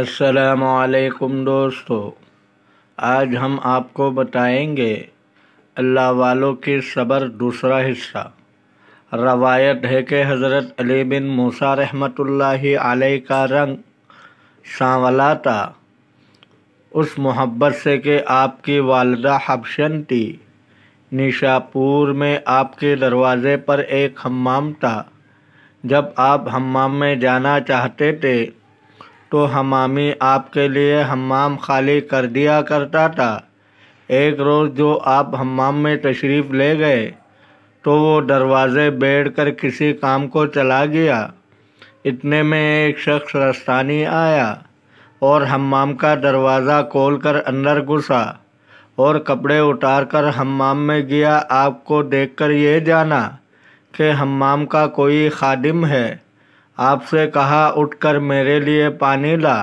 असलकुम दोस्तों आज हम आपको बताएंगे अल्लाह वालों के सब्र दूसरा हिस्सा रवायत है कि हज़रत अली बिन मूसा रहमत अलैह का रंग सांवला था उस मोहब्बत से कि आपकी वालदा हबशन थी निशापुर में आपके दरवाज़े पर एक हमाम था जब आप हमाम में जाना चाहते थे तो हमामी आपके लिए हमाम खाली कर दिया करता था एक रोज़ जो आप हमाम में तशरीफ़ ले गए तो वो दरवाज़े बैठ कर किसी काम को चला गया इतने में एक शख्स रस्तानी आया और हमाम का दरवाज़ा खोल कर अंदर घुसा और कपड़े उतार कर हमाम में गया आपको देखकर ये जाना कि हमाम का कोई खादिम है आपसे कहा उठकर मेरे लिए पानी ला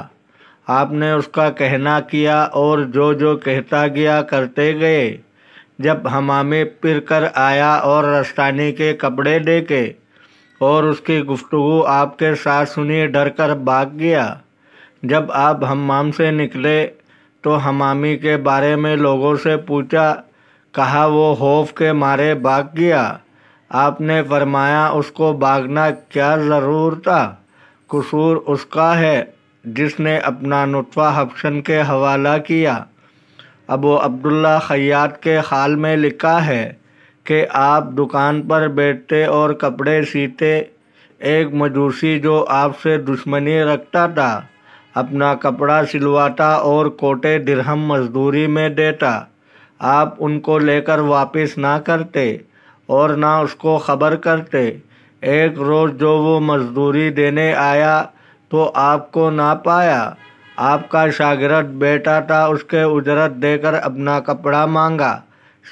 आपने उसका कहना किया और जो जो कहता गया करते गए जब हमामे पिर कर आया और रस्तानी के कपड़े के और उसकी गुफ्तु आपके साथ सुनी डर कर भाग गया जब आप हमाम से निकले तो हमामी के बारे में लोगों से पूछा कहा वो खौफ के मारे भाग गया आपने फरमाया उसको भागना क्या ज़रूर था कसूर उसका है जिसने अपना नुतवा हफ्शन के हवाला किया अबू अब्दुल्ला खयात के हाल में लिखा है कि आप दुकान पर बैठते और कपड़े सीते एक मजूसी जो आपसे दुश्मनी रखता था अपना कपड़ा सिलवाता और कोटे दिरहम मजदूरी में देता आप उनको लेकर वापस ना करते और ना उसको ख़बर करते एक रोज़ जो वो मज़दूरी देने आया तो आपको ना पाया आपका शागिरद बेटा था उसके उजरत देकर अपना कपड़ा मांगा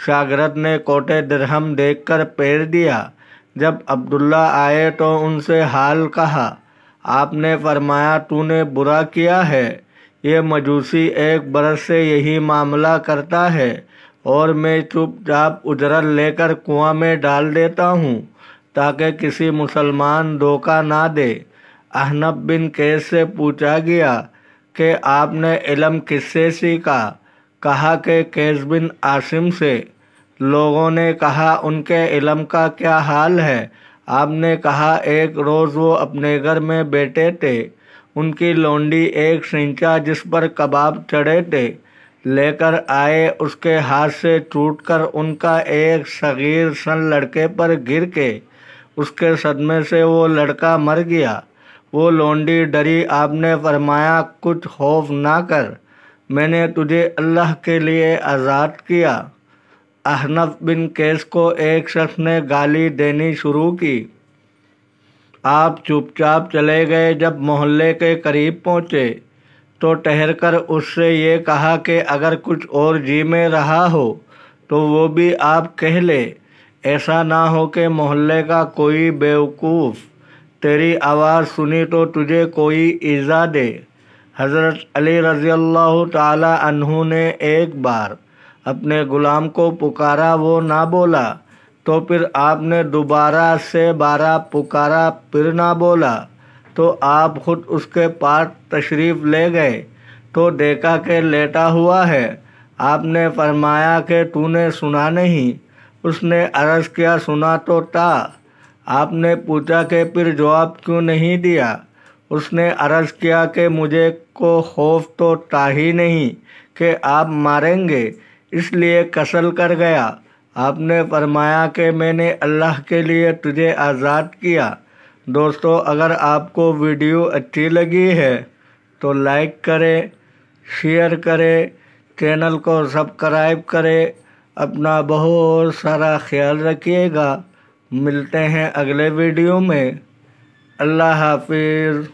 शागिरद ने कोटे दिरहम देखकर पैर दिया जब अब्दुल्ला आए तो उनसे हाल कहा आपने फरमाया तूने बुरा किया है ये मजूसी एक बरस से यही मामला करता है और मैं चुपचाप उजरल लेकर कुआं में डाल देता हूँ ताकि किसी मुसलमान धोखा ना दे अहनब बिन कैस से पूछा गया कि आपने इलम किससे सीखा कहा कि कैस बिन आसिम से लोगों ने कहा उनके इलम का क्या हाल है आपने कहा एक रोज़ वो अपने घर में बैठे थे उनकी लोंडी एक सिंचा जिस पर कबाब चढ़े थे लेकर आए उसके हाथ से टूटकर उनका एक सगीर सन लड़के पर गिर के उसके सदमे से वो लड़का मर गया वो लोंडी डरी आपने फरमाया कुछ खौफ ना कर मैंने तुझे अल्लाह के लिए आज़ाद किया अहनफ बिन केस को एक शख्स ने गाली देनी शुरू की आप चुपचाप चले गए जब मोहल्ले के करीब पहुँचे तो ठहरकर उससे ये कहा कि अगर कुछ और जी में रहा हो तो वो भी आप कह ले ऐसा ना हो कि मोहल्ले का कोई बेवकूफ़ तेरी आवाज़ सुनी तो तुझे कोई ईजा दे हज़रत अली रज़ी अल्लाह तहु ने एक बार अपने ग़ुलाम को पुकारा वो ना बोला तो फिर आपने दोबारा से बारह पुकारा फिर ना बोला तो आप खुद उसके पास तशरीफ़ ले गए तो देखा कि लेटा हुआ है आपने फरमाया कि तूने सुना नहीं उसने अर्ज़ किया सुना तो था आपने पूछा कि फिर जवाब क्यों नहीं दिया उसने अर्ज़ किया कि मुझे को खौफ तो था ही नहीं कि आप मारेंगे इसलिए कसल कर गया आपने फरमाया कि मैंने अल्लाह के लिए तुझे आज़ाद किया दोस्तों अगर आपको वीडियो अच्छी लगी है तो लाइक करें शेयर करें चैनल को सब्सक्राइब करें अपना बहुत सारा ख्याल रखिएगा मिलते हैं अगले वीडियो में अल्लाह हाफिज़